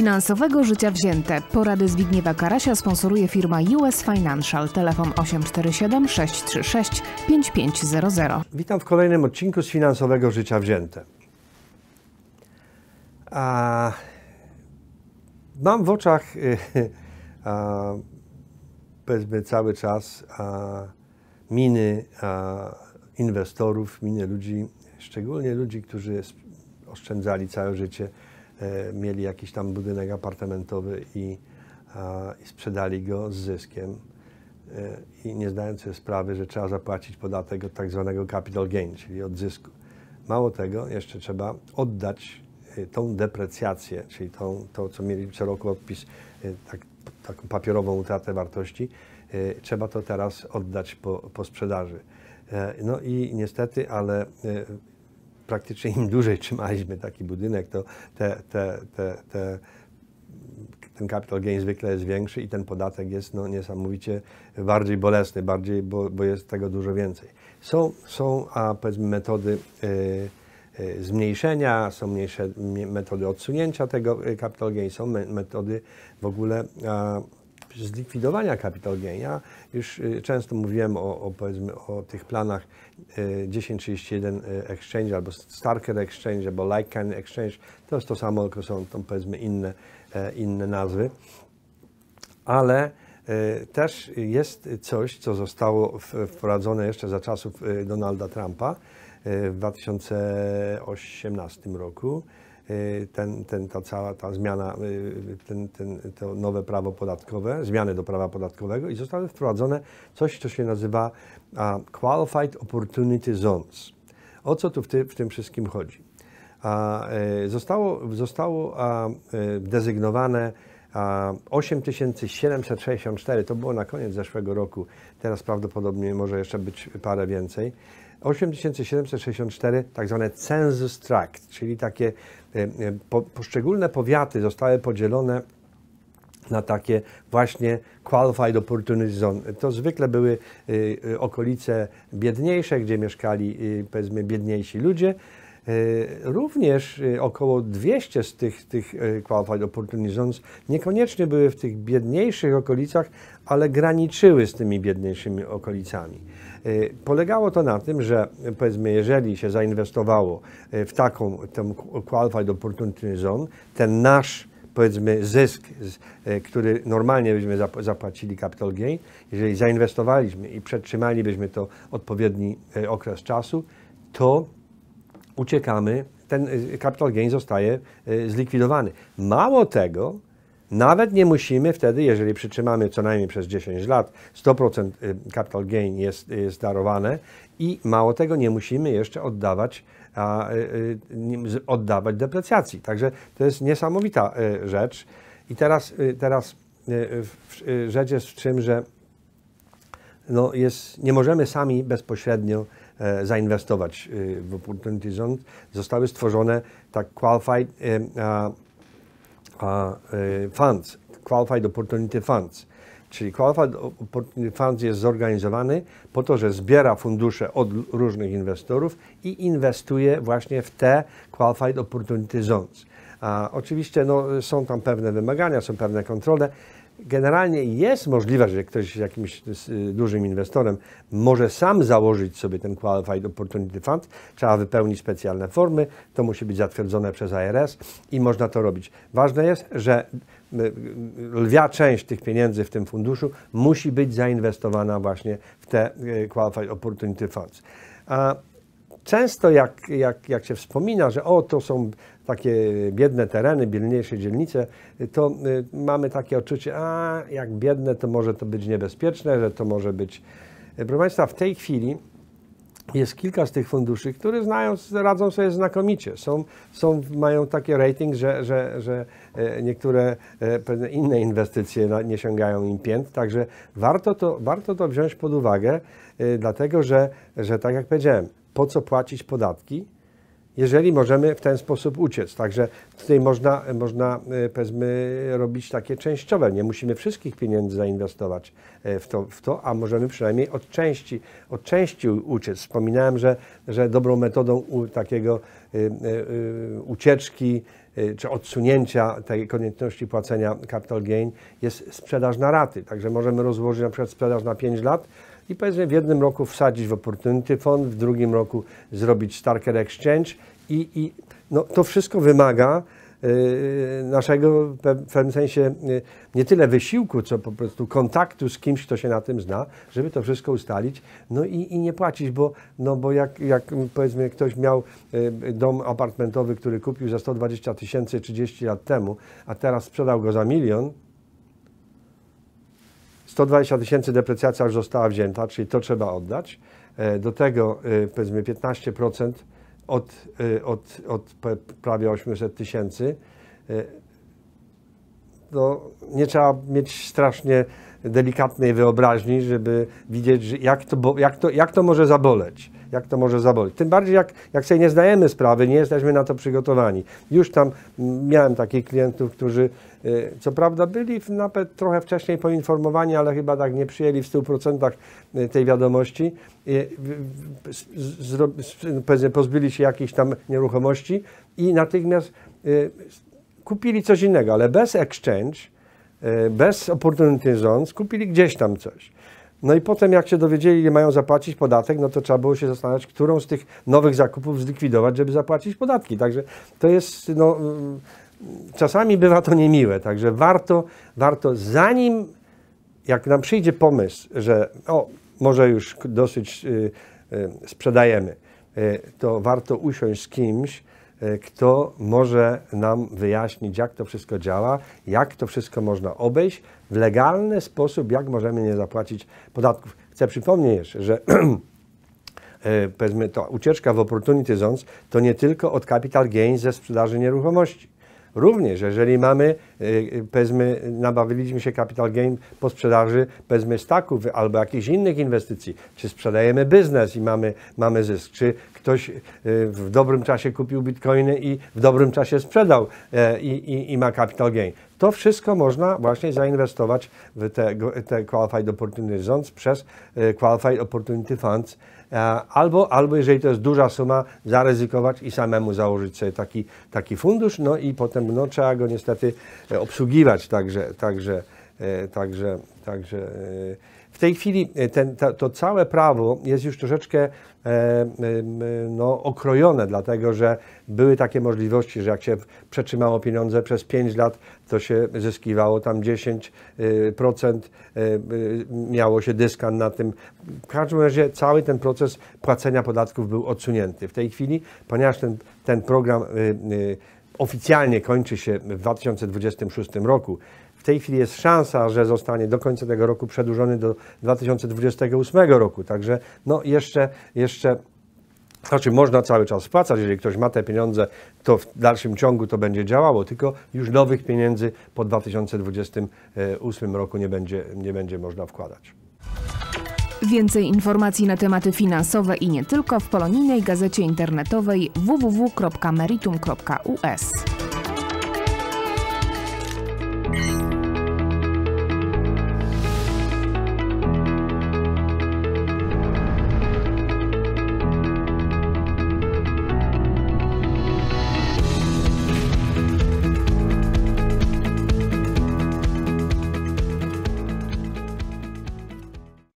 finansowego życia wzięte. Porady Zbigniewa Karasia sponsoruje firma US Financial. Telefon 847 636 5500. Witam w kolejnym odcinku z finansowego życia wzięte. A, mam w oczach y, a, powiedzmy cały czas a, miny a, inwestorów, miny ludzi, szczególnie ludzi, którzy oszczędzali całe życie E, mieli jakiś tam budynek apartamentowy i, i sprzedali go z zyskiem e, i nie zdając sobie sprawy, że trzeba zapłacić podatek od tak zwanego capital gain, czyli od zysku. Mało tego, jeszcze trzeba oddać e, tą deprecjację, czyli tą, to, co mieli co roku odpis, tak, taką papierową utratę wartości, trzeba to teraz oddać po, po sprzedaży. No i niestety, ale praktycznie im dłużej trzymaliśmy taki budynek, to te, te, te, te ten capital gain zwykle jest większy i ten podatek jest no, niesamowicie bardziej bolesny, bardziej, bo, bo jest tego dużo więcej. Są, są a powiedzmy, metody y, y, zmniejszenia, są mniejsze metody odsunięcia tego y, capital gain, są metody w ogóle zlikwidowania Kapitolgienia. Już y, często mówiłem o, o, powiedzmy, o tych planach 1031 y, y, Exchange albo Starker Exchange albo Lycan Exchange. To jest to samo, tylko są tam powiedzmy inne, e, inne nazwy. Ale też jest coś, co zostało wprowadzone jeszcze za czasów Donalda Trumpa w 2018 roku Y, ten, ten, ta cała ta zmiana, y, ten, ten, to nowe prawo podatkowe, zmiany do prawa podatkowego i zostały wprowadzone coś, co się nazywa Qualified Opportunity Zones. O co tu w, ty, w tym wszystkim chodzi? A, y, zostało zostało a, dezygnowane 8764, to było na koniec zeszłego roku, teraz prawdopodobnie może jeszcze być parę więcej, 8764 tak zwane census tract, czyli takie e, e, po, poszczególne powiaty zostały podzielone na takie właśnie qualified opportunity zone. To zwykle były e, okolice biedniejsze, gdzie mieszkali powiedzmy biedniejsi ludzie, E, również e, około 200 z tych, tych e, qualified opportunity zones niekoniecznie były w tych biedniejszych okolicach, ale graniczyły z tymi biedniejszymi okolicami. Polegało to na tym, że powiedzmy, jeżeli się zainwestowało w taką tą qualified opportunity zone, ten nasz powiedzmy zysk, który normalnie byśmy zapłacili capital gain, jeżeli zainwestowaliśmy i przetrzymalibyśmy to odpowiedni okres czasu, to uciekamy, ten y, capital gain zostaje y, zlikwidowany. Mało tego, nawet nie musimy wtedy, jeżeli przytrzymamy co najmniej przez 10 lat, 100% y, capital gain jest, jest darowane i mało tego, nie musimy jeszcze oddawać, a, oddawać deprecjacji. Także to jest niesamowita rzecz. I teraz, teraz rzecz jest w czym, że no jest, nie możemy sami bezpośrednio E, zainwestować e, w Opportunity Zone, zostały stworzone tak qualified e, funds, Qualified Opportunity Funds. Czyli Qualified Opportunity Funds jest zorganizowany po to, że zbiera fundusze od różnych inwestorów i inwestuje właśnie w te Qualified Opportunity Zones. A oczywiście no, są tam pewne wymagania, są pewne kontrole generalnie jest możliwe, że ktoś jakimś y, dużym inwestorem może sam założyć sobie ten Qualified Opportunity Fund. Trzeba wypełnić specjalne formy, to musi być zatwierdzone przez ARS i można to robić. Ważne jest, że y, y, lwia część tych pieniędzy w tym funduszu musi być zainwestowana właśnie w te Qualified Opportunity Funds często jak, jak, jak się wspomina, że o, to są takie biedne tereny, biedniejsze dzielnice, to y, mamy takie odczucie, a jak biedne, to może to być niebezpieczne, że to może być... Y, proszę Państwa, w tej chwili jest kilka z tych funduszy, które znają, radzą sobie znakomicie. Są, są, mają taki rating, że, że, że y, niektóre inne inwestycje nie sięgają im pięt, także warto to, warto to wziąć pod uwagę, dlatego że, że tak jak powiedziałem, po co płacić podatki, jeżeli możemy w ten sposób uciec. Także tutaj można, można e, powiedzmy, robić takie częściowe. Nie musimy wszystkich pieniędzy zainwestować e, w to, w to a możemy przynajmniej od części, od części uciec. Wspominałem, że, że dobrą metodą takiego e, ucieczki czy odsunięcia tej konieczności płacenia capital gain jest sprzedaż na raty. Także możemy rozłożyć na przykład sprzedaż na 5 lat, i powiedzmy w jednym roku wsadzić w Opportunity Fund, w drugim roku zrobić Starker Exchange i, i no, to wszystko wymaga y, naszego w pewnym sensie y, nie tyle wysiłku, co po prostu kontaktu z kimś, kto się na tym zna, żeby to wszystko ustalić, no i, i nie płacić, bo, no bo jak, jak powiedzmy ktoś miał y, dom apartamentowy, który kupił za 120 tysięcy 30 lat temu, a teraz sprzedał go za milion, 120 tysięcy deprecjacja już została wzięta, czyli to trzeba oddać. E, do tego e, powiedzmy 15% e, od, od, od prawie 800 tysięcy. No, nie trzeba mieć strasznie delikatnej wyobraźni, żeby widzieć, jak to, jak to, jak to może zaboleć jak to może zabolić. Tym bardziej, jak, jak sobie nie zdajemy sprawy, nie jesteśmy na to przygotowani. Już tam miałem takich klientów, którzy y, co prawda byli nawet trochę wcześniej poinformowani, ale chyba tak nie przyjęli w 100% y, tej wiadomości. Y, pozbili pozbyli się jakichś tam nieruchomości i natychmiast kupili coś innego, ale bez exchange, bez opportunity zones, kupili gdzieś tam coś. No i potem jak się dowiedzieli, że mają zapłacić podatek, no to trzeba było się zastanawiać, którą z tych nowych zakupów zlikwidować, żeby zapłacić podatki. Także to jest, no, czasami bywa to niemiłe, także warto, warto zanim, jak nam przyjdzie pomysł, że o, może już dosyć y, y, sprzedajemy, y, to warto usiąść z kimś, E, kto może nam wyjaśnić, jak to wszystko działa, jak to wszystko można obejść w legalny sposób, jak możemy nie zapłacić podatków. Chcę przypomnieć jeszcze, że e, powiedzmy, to ucieczka w opportunity zones to nie tylko od capital gains ze sprzedaży nieruchomości. Również, jeżeli mamy, y, powiedzmy, nabawiliśmy się capital gain po sprzedaży, powiedzmy, staków albo jakichś innych inwestycji, czy sprzedajemy biznes i mamy, mamy zysk, czy ktoś y, w dobrym czasie kupił bitcoiny i w dobrym czasie sprzedał e, i, i, i ma capital gain. To wszystko można właśnie zainwestować w te, te Qualified Opportunity Zones przez e, Qualified Opportunity Funds, E, albo, albo jeżeli to jest duża suma, zaryzykować i samemu założyć sobie taki, taki fundusz, no i potem no, trzeba go niestety e, obsługiwać, także, także, e, także, także tej chwili e, ten, to, to całe prawo jest już troszeczkę e, e, no, okrojone, dlatego że były takie możliwości, że jak się przetrzymało pieniądze przez 5 lat, to się zyskiwało tam 10%, miało się dyskan na tym. W każdym razie cały ten proces płacenia podatków był odsunięty. W tej chwili, ponieważ ten, ten program oficjalnie kończy się w 2026 roku, w tej chwili jest szansa, że zostanie do końca tego roku przedłużony do 2028 roku. Także no jeszcze, jeszcze znaczy można cały czas spłacać, jeżeli ktoś ma te pieniądze, to w dalszym ciągu to będzie działało, tylko już nowych pieniędzy po 2028 roku nie będzie, nie będzie można wkładać. Więcej informacji na tematy finansowe i nie tylko w polonijnej gazecie internetowej www.meritum.us.